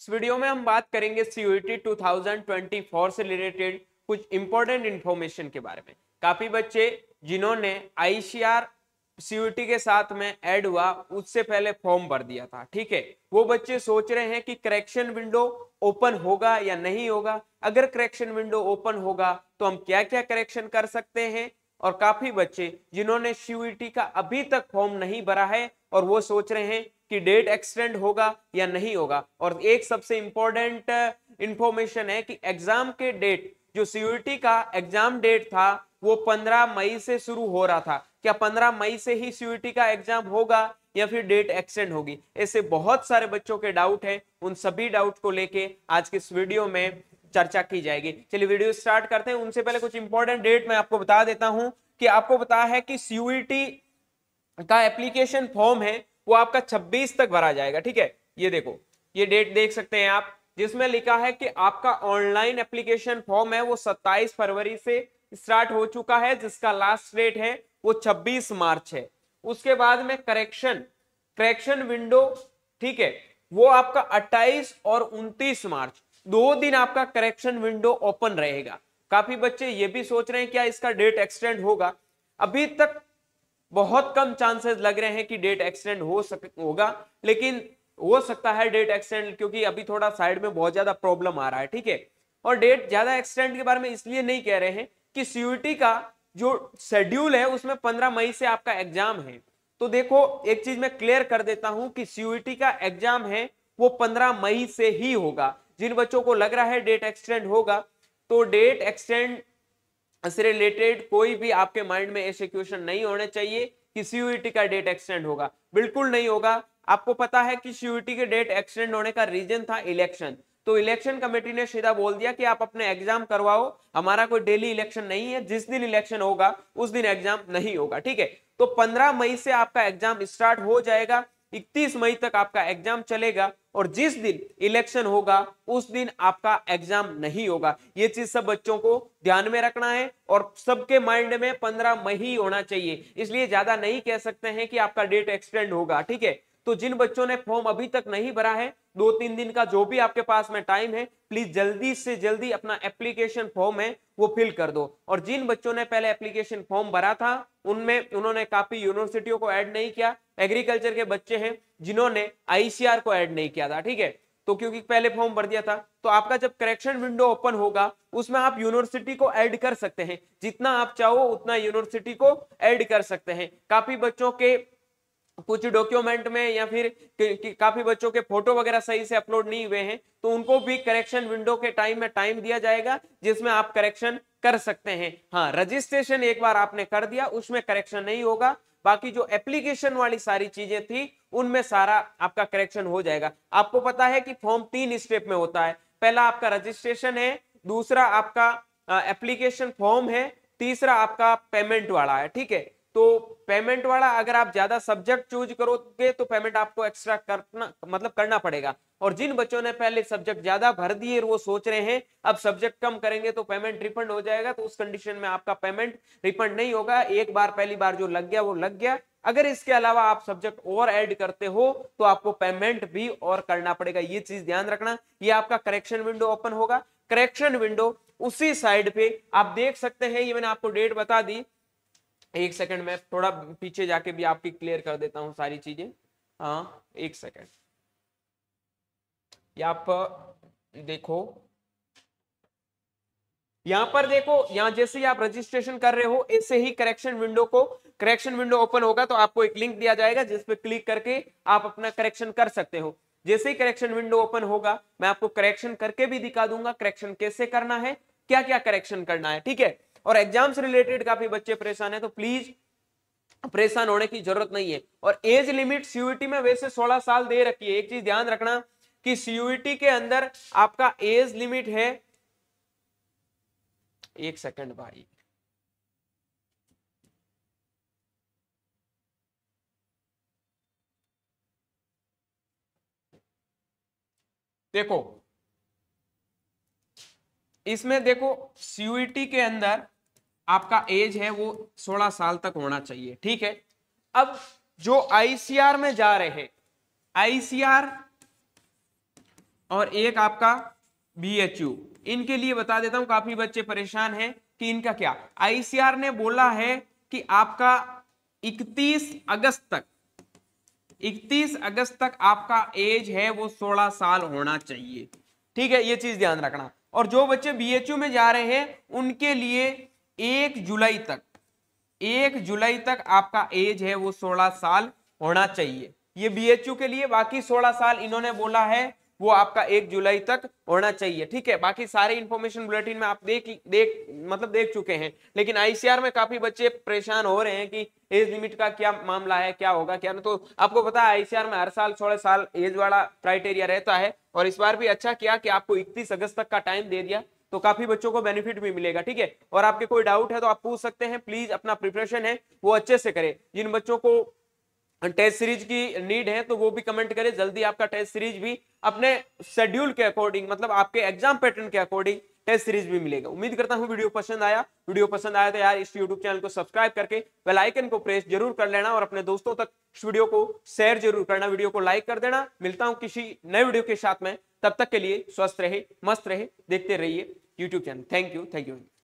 इस वीडियो में हम बात करेंगे सीयूईटी 2024 से रिलेटेड कुछ इंपॉर्टेंट इंफॉर्मेशन के बारे में काफी बच्चे जिन्होंने आईसीआर सीयूईटी के साथ में ऐड हुआ उससे पहले फॉर्म भर दिया था ठीक है वो बच्चे सोच रहे हैं कि करेक्शन विंडो ओपन होगा या नहीं होगा अगर करेक्शन विंडो ओपन होगा तो हम क्या क्या करेक्शन कर सकते हैं और काफी बच्चे जिन्होंने सीयूईटी का अभी तक फॉर्म नहीं भरा है और वो सोच रहे हैं कि डेट एक्सटेंड होगा या नहीं होगा और एक सबसे इंपॉर्टेंट इंफॉर्मेशन uh, है कि एग्जाम के डेट जो सीयूटी का एग्जाम डेट था वो 15 मई से शुरू हो रहा था क्या 15 मई से ही सीयूटी का एग्जाम होगा या फिर डेट एक्सटेंड होगी ऐसे बहुत सारे बच्चों के डाउट हैं उन सभी डाउट को लेके आज के इस वीडियो में चर्चा की जाएगी चलिए वीडियो स्टार्ट करते हैं उनसे पहले कुछ इंपॉर्टेंट डेट मैं आपको बता देता हूं कि आपको बताया है कि सीयूटी का एप्लीकेशन फॉर्म है वो आपका 26 तक भरा जाएगा ठीक है ये देखो ये डेट देख सकते हैं आप जिसमें लिखा है कि आपका ऑनलाइन एप्लीकेशन फॉर्म है वो 27 फरवरी से स्टार्ट हो चुका है जिसका लास्ट डेट है वो 26 मार्च है उसके बाद में करेक्शन करेक्शन विंडो ठीक है वो आपका 28 और 29 मार्च दो दिन आपका करेक्शन विंडो ओपन रहेगा काफी बच्चे ये भी सोच रहे हैं क्या इसका डेट एक्सटेंड होगा अभी तक बहुत कम चांसेस लग रहे हैं कि डेट एक्सटेंड हो सक होगा लेकिन हो सकता है डेट एक्सटेंड क्योंकि अभी थोड़ा साइड में बहुत ज्यादा प्रॉब्लम आ रहा है ठीक है और डेट ज्यादा एक्सटेंड के बारे में इसलिए नहीं कह रहे हैं कि सीयूटी का जो शेड्यूल है उसमें पंद्रह मई से आपका एग्जाम है तो देखो एक चीज मैं क्लियर कर देता हूं कि सीयूटी का एग्जाम है वो पंद्रह मई से ही होगा जिन बच्चों को लग रहा है डेट एक्सटेंड होगा तो डेट एक्सटेंड से रिलेटेड कोई भी आपके माइंड में ऐसे क्वेश्चन नहीं होने चाहिए कि सीयूटी e का डेट एक्सटेंड होगा बिल्कुल नहीं होगा आपको पता है कि सीयूटी e के डेट एक्सटेंड होने का रीजन था इलेक्शन तो इलेक्शन कमेटी ने सीधा बोल दिया कि आप अपने एग्जाम करवाओ हमारा कोई डेली इलेक्शन नहीं है जिस दिन इलेक्शन होगा उस दिन एग्जाम नहीं होगा ठीक है तो 15 मई से आपका एग्जाम स्टार्ट हो जाएगा इकतीस मई तक आपका एग्जाम चलेगा और जिस दिन इलेक्शन होगा उस दिन आपका एग्जाम नहीं होगा ये चीज सब बच्चों को ध्यान में रखना है और सबके माइंड में पंद्रह मई ही होना चाहिए इसलिए ज्यादा नहीं कह सकते हैं कि आपका डेट एक्सटेंड होगा ठीक है तो जिन बच्चों ने फॉर्म अभी तक नहीं भरा है दो तीन दिन का जो भी आपके पास में टाइम है प्लीज जल्दी से जल्दी अपना एप्लीकेशन फॉर्म है वो फिल कर दो और जिन बच्चों ने पहले एप्लीकेशन फॉर्म भरा था उनमें उन्होंने काफी यूनिवर्सिटियों को ऐड नहीं किया एग्रीकल्चर के बच्चे हैं जिन्होंने आईसीआर को ऐड नहीं किया था ठीक है तो क्योंकि पहले फॉर्म भर दिया था तो आपका जब करेक्शन विंडो ओपन होगा उसमें आप यूनिवर्सिटी को ऐड कर सकते हैं जितना आप चाहो उतना यूनिवर्सिटी को ऐड कर सकते हैं काफी बच्चों के कुछ डॉक्यूमेंट में या फिर काफी बच्चों के फोटो वगैरह सही से अपलोड नहीं हुए हैं तो उनको भी करेक्शन विंडो के टाइम में टाइम दिया जाएगा जिसमें आप करेक्शन कर सकते हैं हाँ रजिस्ट्रेशन एक बार आपने कर दिया उसमें करेक्शन नहीं होगा बाकी जो एप्लीकेशन वाली सारी चीजें थी उनमें सारा आपका करेक्शन हो जाएगा आपको पता है कि फॉर्म तीन स्टेप में होता है पहला आपका रजिस्ट्रेशन है दूसरा आपका एप्लीकेशन फॉर्म है तीसरा आपका पेमेंट वाला है ठीक है तो पेमेंट वाला अगर आप ज्यादा सब्जेक्ट चूज करोगे तो पेमेंट आपको एक्स्ट्रा करना मतलब करना पड़ेगा और जिन बच्चों ने पहले सब्जेक्ट ज्यादा भर दिए वो सोच रहे हैं अब सब्जेक्ट कम करेंगे तो पेमेंट रिफंड हो जाएगा तो उस कंडीशन में आपका पेमेंट रिफंड नहीं होगा एक बार पहली बार जो लग गया वो लग गया अगर इसके अलावा आप सब्जेक्ट और ऐड करते हो तो आपको पेमेंट भी और करना पड़ेगा ये चीज ध्यान रखना ये आपका करेक्शन विंडो ओपन होगा करेक्शन विंडो उसी साइड पे आप देख सकते हैं ये मैंने आपको डेट बता दी एक सेकंड में थोड़ा पीछे जाके भी आपकी क्लियर कर देता हूं सारी चीजें हाँ एक सेकंड यहाँ पर देखो यहां पर देखो यहां जैसे ही आप रजिस्ट्रेशन कर रहे हो ऐसे ही करेक्शन विंडो को करेक्शन विंडो ओपन होगा तो आपको एक लिंक दिया जाएगा जिसपे क्लिक करके आप अपना करेक्शन कर सकते हो जैसे ही करेक्शन विंडो ओपन होगा मैं आपको करेक्शन करके भी दिखा दूंगा करेक्शन कैसे करना है क्या क्या करेक्शन करना है ठीक है और एग्जाम से रिलेटेड काफी बच्चे परेशान है तो प्लीज परेशान होने की जरूरत नहीं है और एज लिमिट सीयूटी में वैसे 16 साल दे रखी है एक चीज ध्यान रखना कि सीयूटी e के अंदर आपका एज लिमिट है एक सेकंड भाई देखो इसमें देखो सीयूटी e के अंदर आपका एज है वो 16 साल तक होना चाहिए ठीक है अब जो आईसीआर में जा रहे हैं आईसीआर और एक आपका बीएचयू इनके लिए बता देता हूं काफी बच्चे परेशान हैं कि इनका क्या आईसीआर ने बोला है कि आपका 31 अगस्त तक 31 अगस्त तक आपका एज है वो 16 साल होना चाहिए ठीक है ये चीज ध्यान रखना और जो बच्चे बीएचयू में जा रहे हैं उनके लिए एक जुलाई तक एक जुलाई तक आपका एज है वो सोलह साल होना चाहिए ये बीएचयू के लिए बाकी सोलह साल इन्होंने बोला है वो आपका एक जुलाई तक होना चाहिए ठीक है बाकी सारे इन्फॉर्मेशन बुलेटिन में आप देख देख मतलब देख चुके हैं लेकिन आईसीआर में काफी बच्चे परेशान हो रहे हैं कि एज लिमिट का क्या मामला है क्या होगा क्या ना तो आपको पता है आईसीआर में हर साल सोलह साल एज वाला क्राइटेरिया रहता है और इस बार भी अच्छा किया कि आपको इकतीस अगस्त तक का टाइम दे दिया तो काफी बच्चों को बेनिफिट भी मिलेगा ठीक है और आपके कोई डाउट है तो आप पूछ सकते हैं प्लीज अपना प्रिपरेशन है वो अच्छे से करें जिन बच्चों को टेस्ट सीरीज की नीड है तो वो भी कमेंट करें जल्दी आपका टेस्ट सीरीज भी अपने शेड्यूल के अकॉर्डिंग मतलब आपके एग्जाम पैटर्न के अकॉर्डिंग टेस्ट सीरीज भी मिलेगा उम्मीद करता हूँ वीडियो पसंद आया वीडियो पसंद आया तो यार इस यूट्यूब चैनल को सब्सक्राइब करके बेल आइकन को प्रेस जरूर कर लेना और अपने दोस्तों तक इस वीडियो को शेयर जरूर करना वीडियो को लाइक कर देना मिलता हूँ किसी नए वीडियो के साथ में तब तक के लिए स्वस्थ रहे मस्त रहे देखते रहिए YouTube channel thank you thank you